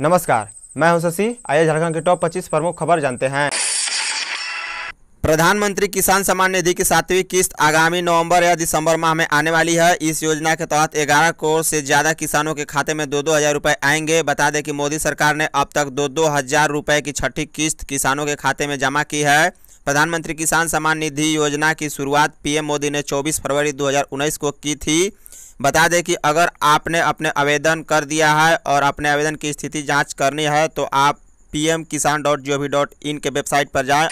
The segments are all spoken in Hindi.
नमस्कार मैं हूं शशि आइए झारखंड के टॉप 25 प्रमुख खबर जानते हैं प्रधानमंत्री किसान सम्मान निधि की सातवीं किस्त आगामी नवंबर या दिसंबर माह में आने वाली है इस योजना के तहत 11 करोड़ से ज्यादा किसानों के खाते में दो दो हजार रुपए आएंगे बता दें कि मोदी सरकार ने अब तक दो दो हजार रुपए की छठी किस्त किसानों के खाते में जमा की है प्रधानमंत्री किसान सम्मान निधि योजना की शुरुआत पीएम मोदी ने 24 फरवरी 2019 को की थी बता दें कि अगर आपने अपने आवेदन कर दिया है और अपने आवेदन की स्थिति जांच करनी है तो आप P M Kisan dot G O V dot in के वेबसाइट पर जाएं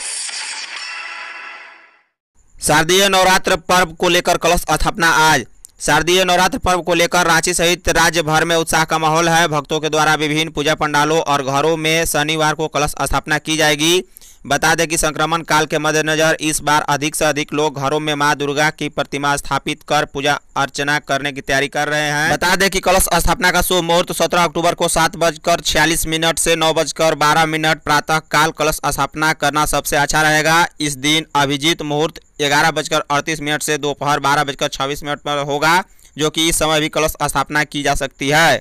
शारदीय नवरात्र पर्व को लेकर कलश स्थापना आज शारदीय नवरात्र पर्व को लेकर रांची सहित राज्य भर में उत्साह का माहौल है भक्तों के द्वारा विभिन्न पूजा पंडालों और घरों में शनिवार को कलश स्थापना की जाएगी बता दें कि संक्रमण काल के मद्देनजर इस बार अधिक से अधिक लोग घरों में माँ दुर्गा की प्रतिमा स्थापित कर पूजा अर्चना करने की तैयारी कर रहे हैं बता दें कि कलश स्थापना का शुभ मुहूर्त सत्रह अक्टूबर को सात बजकर छियालीस मिनट से नौ बजकर बारह मिनट प्रातः काल कलश स्थापना करना सबसे अच्छा रहेगा इस दिन अभिजीत मुहूर्त ग्यारह बजकर अड़तीस मिनट से दोपहर बारह बजकर छब्बीस मिनट पर होगा जो कि इस समय भी कलश स्थापना की जा सकती है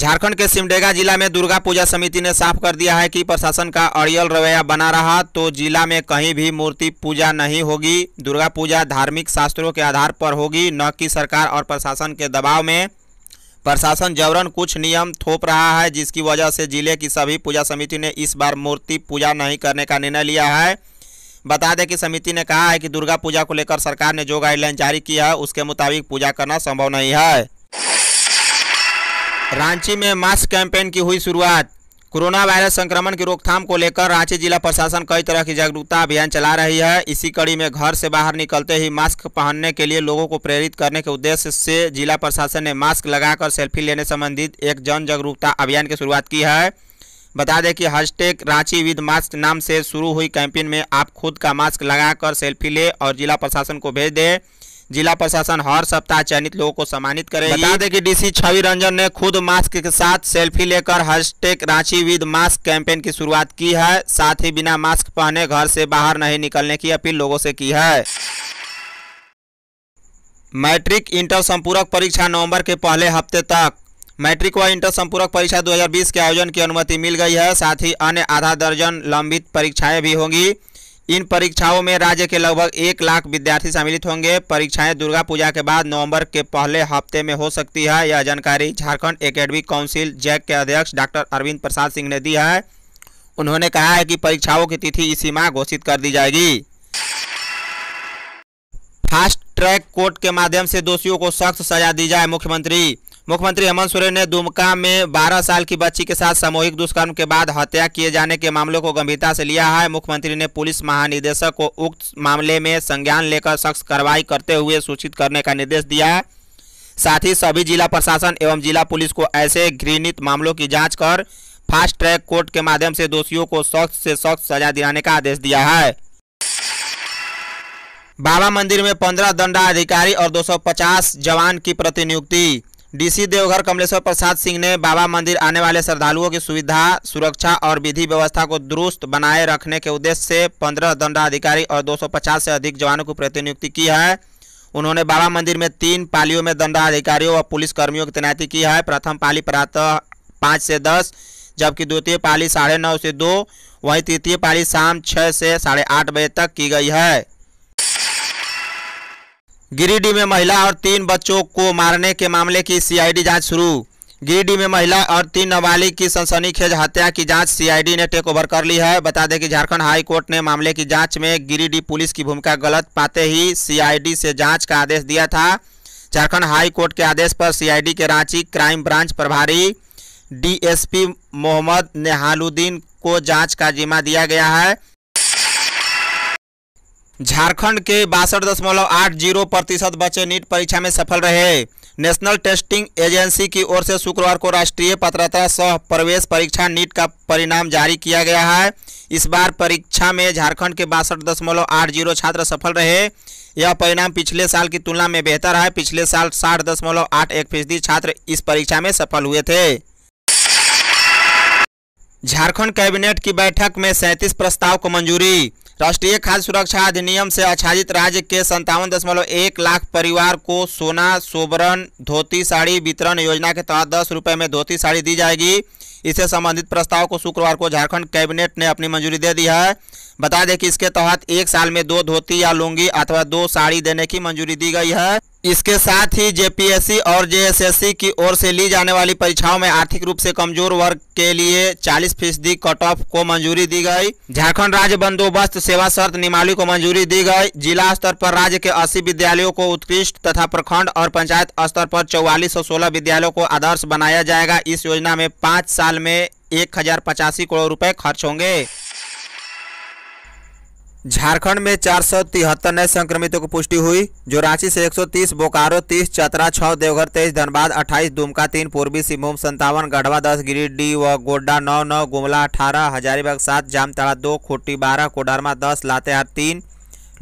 झारखंड के सिमडेगा जिला में दुर्गा पूजा समिति ने साफ कर दिया है कि प्रशासन का अड़ियल रवैया बना रहा तो जिला में कहीं भी मूर्ति पूजा नहीं होगी दुर्गा पूजा धार्मिक शास्त्रों के आधार पर होगी न कि सरकार और प्रशासन के दबाव में प्रशासन जबरन कुछ नियम थोप रहा है जिसकी वजह से जिले की सभी पूजा समिति ने इस बार मूर्ति पूजा नहीं करने का निर्णय लिया है बता दें कि समिति ने कहा है कि दुर्गा पूजा को लेकर सरकार ने जो गाइडलाइन जारी की है उसके मुताबिक पूजा करना संभव नहीं है रांची में मास्क कैंपेन की हुई शुरुआत कोरोना वायरस संक्रमण की रोकथाम को लेकर रांची जिला प्रशासन कई तरह की जागरूकता अभियान चला रही है इसी कड़ी में घर से बाहर निकलते ही मास्क पहनने के लिए लोगों को प्रेरित करने के उद्देश्य से जिला प्रशासन ने मास्क लगाकर सेल्फी लेने संबंधित एक जन जागरूकता अभियान की शुरुआत की है बता दें कि हैशटैग रांची विद मास्क नाम से शुरू हुई कैंपेन में आप खुद का मास्क लगाकर सेल्फी ले और जिला प्रशासन को भेज दें जिला प्रशासन हर सप्ताह चयनित लोगों को सम्मानित करेगी बता दें कि डीसी छवि रंजन ने खुद मास्क के साथ सेल्फी लेकर hashtag Ranchi with mask campaign की शुरुआत की है साथ ही बिना मास्क पहने घर से बाहर नहीं निकलने की अपील लोगों से की है मैट्रिक इंटर संपूरक परीक्षा नवंबर के पहले हफ्ते तक मैट्रिक व इंटर संपूरक परीक्षा 2020 के आयोजन की अनुमति मिल गई है साथ ही अन्य आधा दर्जन लंबित परीक्षाएं भी होंगी इन परीक्षाओं में राज्य के लगभग एक लाख विद्यार्थी सम्मिलित होंगे परीक्षाएं दुर्गा पूजा के बाद नवंबर के पहले हफ्ते में हो सकती है यह जानकारी झारखंड एकेडमिक काउंसिल जैक के अध्यक्ष डॉक्टर अरविंद प्रसाद सिंह ने दी है उन्होंने कहा है कि परीक्षाओं की तिथि इसी माह घोषित कर दी जाएगी फास्ट ट्रैक कोर्ट के माध्यम से दोषियों को सख्त सजा दी जाए मुख्यमंत्री मुख्यमंत्री हेमंत सोरेन ने दुमका में 12 साल की बच्ची के साथ सामूहिक दुष्कर्म के बाद हत्या किए जाने के मामलों को गंभीरता से लिया है मुख्यमंत्री ने पुलिस महानिदेशक को उक्त मामले में संज्ञान लेकर सख्त कार्रवाई करते हुए सूचित करने का निर्देश दिया है साथ ही सभी जिला प्रशासन एवं जिला पुलिस को ऐसे घृणित मामलों की जाँच कर फास्ट ट्रैक कोर्ट के माध्यम से दोषियों को सख्त से सख्त सजा दिलाने का आदेश दिया है बाबा मंदिर में पंद्रह दंडाधिकारी और 250 जवान की प्रतिनियुक्ति डीसी देवघर कमलेश्वर प्रसाद सिंह ने बाबा मंदिर आने वाले श्रद्धालुओं की सुविधा सुरक्षा और विधि व्यवस्था को दुरुस्त बनाए रखने के उद्देश्य से पंद्रह दंडाधिकारी और 250 से अधिक जवानों की प्रतिनियुक्ति की है उन्होंने बाबा मंदिर में तीन पालियों में दंडाधिकारियों और पुलिस कर्मियों की तैनाती की है प्रथम पाली प्रातः पाँच से दस जबकि द्वितीय पाली साढ़े नौ से दो वहीं तृतीय पाली शाम छः से साढ़े आठ बजे तक की गई है गिरिडीह में महिला और तीन बच्चों को मारने के मामले की सीआईडी जांच शुरू गिरिडीह में महिला और तीन नाबालिग की सनसनीखेज हत्या की जांच सीआईडी ने टेक ओवर कर ली है बता दें कि झारखंड हाई कोर्ट ने मामले की जांच में गिरिडीह पुलिस की भूमिका गलत पाते ही सीआईडी से जांच का आदेश दिया था झारखंड हाई कोर्ट के आदेश पर सीआईडी के रांची क्राइम ब्रांच प्रभारी डीएसपी मोहम्मद नेहालुद्दीन को जाँच का जिम्मा दिया गया है झारखंड के बासठ दशमलव आठ जीरो प्रतिशत बच्चे नीट परीक्षा में सफल रहे नेशनल टेस्टिंग एजेंसी की ओर से शुक्रवार को राष्ट्रीय पात्रता सह प्रवेश परीक्षा नीट का परिणाम जारी किया गया है इस बार परीक्षा में झारखंड के बासठ दशमलव आठ जीरो छात्र सफल रहे यह परिणाम पिछले साल की तुलना में बेहतर है पिछले साल साठ दशमलव आठ एक फीसदी छात्र इस परीक्षा में सफल हुए थे झारखंड कैबिनेट की बैठक में सैंतीस प्रस्ताव को मंजूरी राष्ट्रीय खाद्य सुरक्षा अधिनियम से आच्छादित राज्य के संतावन दशमलव एक लाख परिवार को सोना सोबरन धोती साड़ी वितरण योजना के तहत दस रुपये में धोती साड़ी दी जाएगी इससे संबंधित प्रस्ताव को शुक्रवार को झारखंड कैबिनेट ने अपनी मंजूरी दे दी है बता दें कि इसके तहत एक साल में दो धोती या लुंगी अथवा दो साड़ी देने की मंजूरी दी गई है इसके साथ ही जेपीएससी और जेएसएससी की ओर से ली जाने वाली परीक्षाओं में आर्थिक रूप से कमजोर वर्ग के लिए 40 फीसदी कट ऑफ को मंजूरी दी गई झारखंड राज्य बंदोबस्त सेवा शर्त निमाली को मंजूरी दी गई जिला स्तर पर राज्य के 80 विद्यालयों को उत्कृष्ट तथा प्रखंड और पंचायत स्तर पर चौवालीस सौ सोलह विद्यालयों को आदर्श बनाया जाएगा इस योजना में पाँच साल में एक करोड़ रुपए खर्च होंगे झारखंड में चार सौ तिहत्तर नए संक्रमितों की पुष्टि हुई जो रांची से 130, बोकारो 30, चतरा 6, देवघर 23, धनबाद 28, दुमका 3, पूर्वी सिंहभूम संतावन गढ़वा 10, गिरिडीह व गोड्डा 9, नौ गुमला 18, हजारीबाग 7, जामताड़ा 2, खुट्टी 12, कोडरमा 10, लातेहार 3,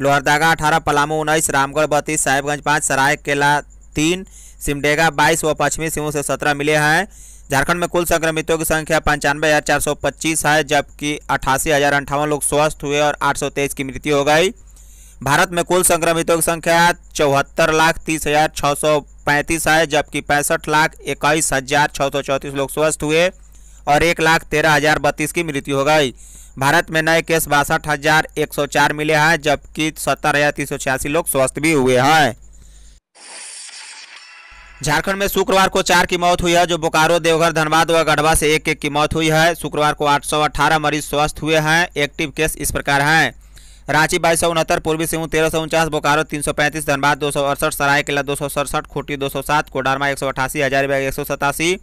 लोहरदागा 18, पलामू उन्नीस रामगढ़ बत्तीस साहिबगंज पाँच सरायकेला तीन सिमडेगा बाईस व पश्चिमी सिंहभूम से सत्रह मिले हैं झारखंड में कुल संक्रमितों की संख्या पंचानवे हजार चार सौ पच्चीस है जबकि अठासी हजार अंठावन लोग स्वस्थ हुए और आठ सौ तेईस की मृत्यु हो गई भारत में कुल संक्रमितों की संख्या चौहत्तर लाख तीस हजार छः सौ पैंतीस है जबकि पैंसठ लाख इक्कीस हजार छः सौ चौंतीस लोग स्वस्थ हुए और एक लाख तेरह हजार बत्तीस की मृत्यु हो गई भारत में नए केस बासठ हजार एक सौ चार मिले हैं जबकि सत्तर हजार तीन सौ छियासी लोग स्वस्थ भी हुए हैं झारखंड में शुक्रवार को चार की मौत हुई है जो बोकारो देवघर धनबाद व गढ़वा से एक एक की मौत हुई है शुक्रवार को 818 मरीज स्वस्थ हुए हैं एक्टिव केस इस प्रकार हैं रांची बाईस सौ उनहत्तर पूर्वी सिंह तेरह सौ उनचास बोकारो तीन सौ पैंतीस धनबाद दो सौ अड़सठ सरायकेला दो सौ सड़सठ खूटी दो सौ सात कोडारमा एक सौ अठासी हजारीबाग एक सौ सतासी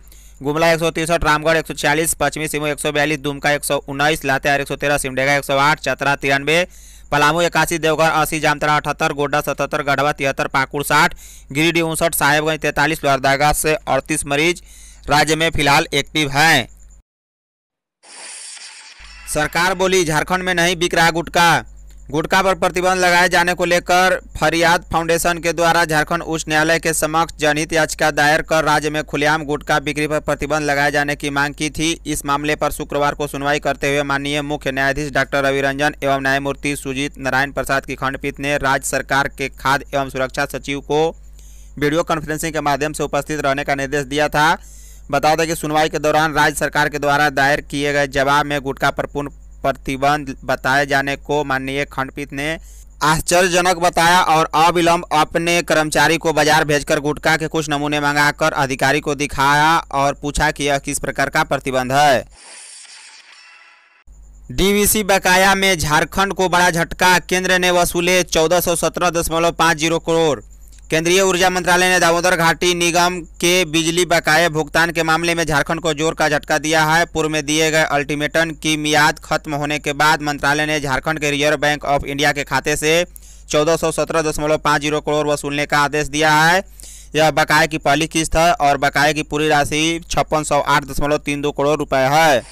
गुमला एक सौ तिरसठ रामगढ़ एक सौ छियालीस पश्चिमी सिंह एक सौ बयालीस दुमका एक सौ उन्नीस लातेहार एक सौ तेरह सिमडेगा एक सौ आठ चतरा तिरानवे पलामू इक्यासी देवघर अस्सी जामतरा अठहत्तर गोड्डा सतहत्तर गढ़वा तिहत्तर पाकुड़ साठ गिरिडीह उनसठ साहेबगंज तैंतालीस लोहरदगा से अड़तीस मरीज राज्य में फिलहाल एक्टिव हैं सरकार बोली झारखंड में नहीं बिक रहा गुटखा गुटखा पर प्रतिबंध लगाए जाने को लेकर फरियाद फाउंडेशन के द्वारा झारखंड उच्च न्यायालय के समक्ष जनहित याचिका दायर कर राज्य में खुलेआम गुटखा बिक्री पर प्रतिबंध लगाए जाने की मांग की थी इस मामले पर शुक्रवार को सुनवाई करते हुए माननीय मुख्य न्यायाधीश डॉक्टर रवि रंजन एवं न्यायमूर्ति सुजीत नारायण प्रसाद की खंडपीठ ने राज्य सरकार के खाद्य एवं सुरक्षा सचिव को वीडियो कॉन्फ्रेंसिंग के माध्यम से उपस्थित रहने का निर्देश दिया था बता दें कि सुनवाई के दौरान राज्य सरकार के द्वारा दायर किए गए जवाब में गुटखा पर पूर्ण प्रतिबंध बताए जाने को माननीय खंडपीठ ने आश्चर्यजनक बताया और अविलंब अपने कर्मचारी को बाजार भेजकर गुटखा के कुछ नमूने मंगाकर अधिकारी को दिखाया और पूछा कि यह किस प्रकार का प्रतिबंध है डीवीसी बकाया में झारखंड को बड़ा झटका केंद्र ने वसूले चौदह सौ सत्रह दशमलव पाँच जीरो करोड़ केंद्रीय ऊर्जा मंत्रालय ने दामोदर घाटी निगम के बिजली बकाये भुगतान के मामले में झारखंड को जोर का झटका दिया है पूर्व में दिए गए अल्टीमेटम की मियाद खत्म होने के बाद मंत्रालय ने झारखंड के रिजर्व बैंक ऑफ इंडिया के खाते से चौदह सौ सत्रह दशमलव पाँच जीरो करोड़ वसूलने का आदेश दिया है यह बकाया की पहली किस्त है और बकाए की पूरी राशि छप्पन सौ आठ दशमलव तीन दो करोड़ रुपये है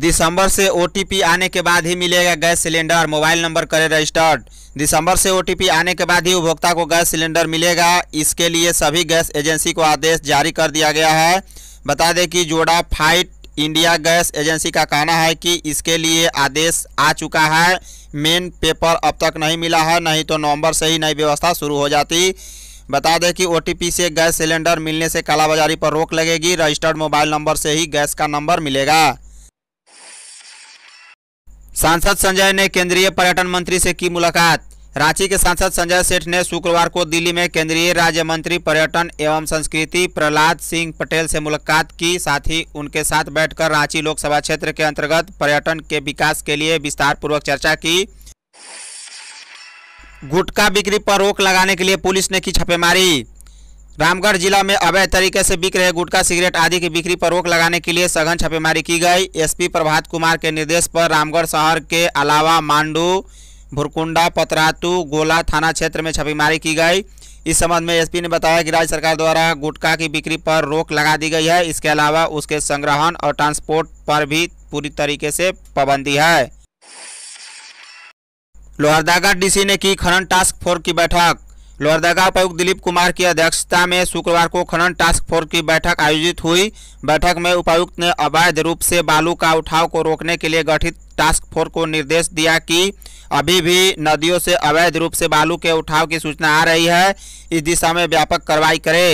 दिसंबर से ओ आने के बाद ही मिलेगा गैस सिलेंडर मोबाइल नंबर करें रजिस्टर्ड दिसंबर से ओ आने के बाद ही उपभोक्ता को गैस सिलेंडर मिलेगा इसके लिए सभी गैस एजेंसी को आदेश जारी कर दिया गया है बता दें कि जोड़ा फाइट इंडिया गैस एजेंसी का कहना है कि इसके लिए आदेश आ चुका है मेन पेपर अब तक नहीं मिला है नहीं तो नवंबर से ही नई व्यवस्था शुरू हो जाती बता दें कि ओ से गैस सिलेंडर मिलने से कालाबाजारी पर रोक लगेगी रजिस्टर्ड मोबाइल नंबर से ही गैस का नंबर मिलेगा सांसद संजय ने केंद्रीय पर्यटन मंत्री से की मुलाकात रांची के सांसद संजय सेठ ने शुक्रवार को दिल्ली में केंद्रीय राज्य मंत्री पर्यटन एवं संस्कृति प्रहलाद सिंह पटेल से मुलाकात की साथ ही उनके साथ बैठकर रांची लोकसभा क्षेत्र के अंतर्गत पर्यटन के विकास के लिए विस्तार पूर्वक चर्चा की गुटखा बिक्री पर रोक लगाने के लिए पुलिस ने की छापेमारी रामगढ़ जिला में अवैध तरीके से बिक रहे गुटखा सिगरेट आदि की बिक्री पर रोक लगाने के लिए सघन छापेमारी की गई एसपी प्रभात कुमार के निर्देश पर रामगढ़ शहर के अलावा मांडू भुरकुंडा पतरातू गोला थाना क्षेत्र में छापेमारी की गई इस संबंध में एसपी ने बताया कि राज्य सरकार द्वारा गुटखा की बिक्री पर रोक लगा दी गई है इसके अलावा उसके संग्रहण और ट्रांसपोर्ट पर भी पूरी तरीके से पाबंदी है लोहरदागा डीसी ने की खनन टास्क फोर्स की बैठक लोहरदगा उपायुक्त दिलीप कुमार की अध्यक्षता में शुक्रवार को खनन टास्क फोर्स की बैठक आयोजित हुई बैठक में उपायुक्त ने अवैध रूप से बालू का उठाव को रोकने के लिए गठित टास्क फोर्स को निर्देश दिया कि अभी भी नदियों से अवैध रूप से बालू के उठाव की सूचना आ रही है इस दिशा में व्यापक कार्रवाई करे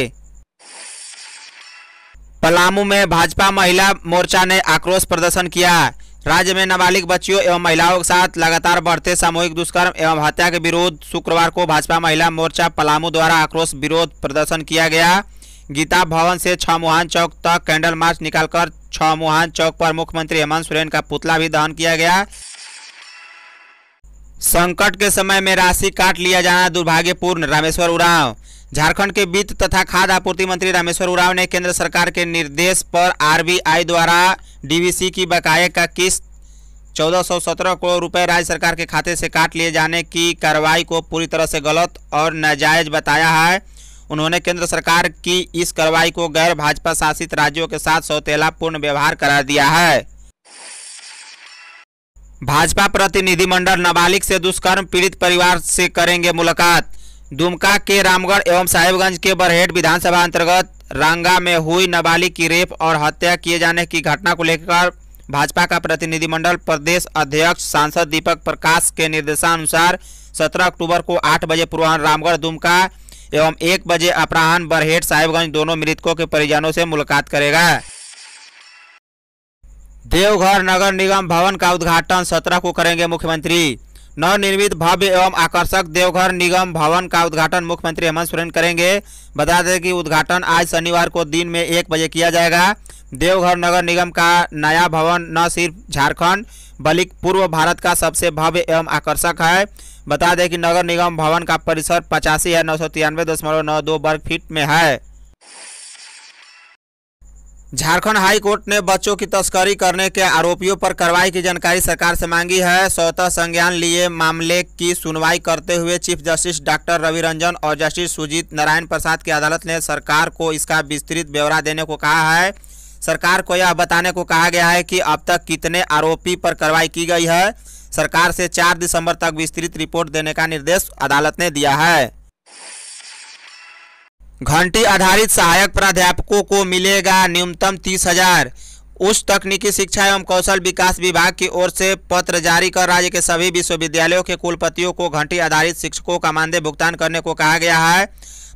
पलामू में भाजपा महिला मोर्चा ने आक्रोश प्रदर्शन किया राज्य में नाबालिग बच्चियों एवं महिलाओं के साथ लगातार बढ़ते सामूहिक दुष्कर्म एवं हत्या के विरोध शुक्रवार को भाजपा महिला मोर्चा पलामू द्वारा आक्रोश विरोध प्रदर्शन किया गया गीता भवन से छमुहान चौक तक कैंडल मार्च निकालकर छमुहान चौक पर मुख्यमंत्री हेमंत सोरेन का पुतला भी दहन किया गया संकट के समय में राशि काट लिया जाना दुर्भाग्यपूर्ण रामेश्वर उराव झारखंड के वित्त तथा खाद्य आपूर्ति मंत्री रामेश्वर उराव ने केंद्र सरकार के निर्देश पर आरबीआई द्वारा डीवीसी की बकाये का किस्त 1417 करोड़ रुपए राज्य सरकार के खाते से काट लिए जाने की कार्रवाई को पूरी तरह से गलत और नाजायज बताया है उन्होंने केंद्र सरकार की इस कार्रवाई को गैर भाजपा शासित राज्यों के साथ सौतेलापूर्ण व्यवहार करा दिया है भाजपा प्रतिनिधिमंडल नाबालिग से दुष्कर्म पीड़ित परिवार से करेंगे मुलाकात दुमका के रामगढ़ एवं साहेबगंज के बरहेट विधानसभा अंतर्गत रांगा में हुई नाबालिग की रेप और हत्या किए जाने की घटना को लेकर भाजपा का प्रतिनिधिमंडल प्रदेश अध्यक्ष सांसद दीपक प्रकाश के निर्देशानुसार 17 अक्टूबर को 8 बजे पूर्वाहन रामगढ़ दुमका एवं 1 बजे अपराहन बरहेट साहिबगंज दोनों मृतकों के परिजनों से मुलाकात करेगा देवघर नगर निगम भवन का उद्घाटन सत्रह को करेंगे मुख्यमंत्री नवनिर्मित भव्य एवं आकर्षक देवघर निगम भवन का उद्घाटन मुख्यमंत्री हेमंत सोरेन करेंगे बता दें कि उद्घाटन आज शनिवार को दिन में एक बजे किया जाएगा देवघर नगर निगम का नया भवन न सिर्फ झारखंड बल्कि पूर्व भारत का सबसे भव्य एवं आकर्षक है बता दें कि नगर निगम भवन का परिसर पचासी या नौ सौ तिरानवे दशमलव नौ दो वर्ग फीट में है झारखंड हाई कोर्ट ने बच्चों की तस्करी करने के आरोपियों पर कार्रवाई की जानकारी सरकार से मांगी है स्वतः संज्ञान लिए मामले की सुनवाई करते हुए chief justice doctor Ravi Ranjan और जस्टिस सुजीत नारायण प्रसाद की अदालत ने सरकार को इसका विस्तृत ब्यौरा देने को कहा है सरकार को यह बताने को कहा गया है कि अब तक कितने आरोपी पर कार्रवाई की गई है सरकार से चार दिसंबर तक विस्तृत रिपोर्ट देने का निर्देश अदालत ने दिया है घंटी आधारित सहायक प्राध्यापकों को मिलेगा न्यूनतम तीस हजार उच्च तकनीकी शिक्षा एवं कौशल विकास विभाग की ओर से पत्र जारी कर राज्य के सभी विश्वविद्यालयों के कुलपतियों को घंटी आधारित शिक्षकों का मानदेय भुगतान करने को कहा गया है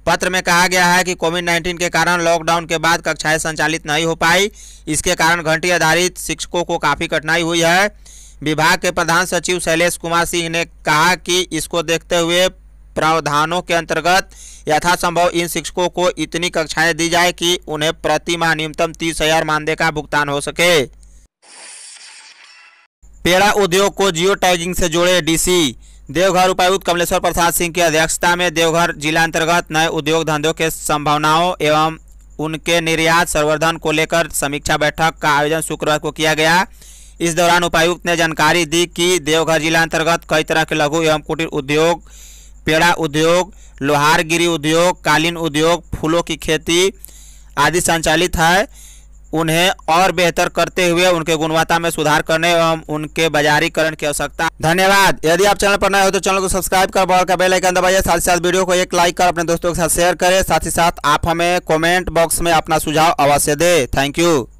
पत्र में कहा गया है कि कोविड नाइन्टीन के कारण लॉकडाउन के बाद कक्षाएं संचालित नहीं हो पाई इसके कारण घंटी आधारित शिक्षकों को काफ़ी कठिनाई हुई है विभाग के प्रधान सचिव शैलेश कुमार सिंह ने कहा कि इसको देखते हुए प्रावधानों के अंतर्गत यथासंभव इन शिक्षकों को इतनी कक्षाएं दी जाए कि उन्हें प्रति माह न्यूनतम तीस हजार मानदेय का भुगतान हो सके पेड़ा उद्योग को जियो टैगिंग से जोड़े डीसी देवघर उपायुक्त कमलेश्वर प्रसाद सिंह की अध्यक्षता में देवघर जिला अंतर्गत नए उद्योग धंधों के संभावनाओं एवं उनके निर्यात संवर्धन को लेकर समीक्षा बैठक का आयोजन शुक्रवार को किया गया इस दौरान उपायुक्त ने जानकारी दी कि देवघर जिला अंतर्गत कई तरह के लघु एवं कुटीर उद्योग पेड़ा उद्योग लोहारगिरी उद्योग कालीन उद्योग फूलों की खेती आदि संचालित है उन्हें और बेहतर करते हुए उनके गुणवत्ता में सुधार करने एवं उनके बाजारीकरण की आवश्यकता धन्यवाद यदि आप चैनल पर नए हो तो चैनल को सब्सक्राइब कर बॉल का बेल आइकन दबाइए साथ ही साथ वीडियो को एक लाइक कर अपने दोस्तों के साथ शेयर करें साथ ही साथ आप हमें कमेंट बॉक्स में अपना सुझाव अवश्य दें थैंक यू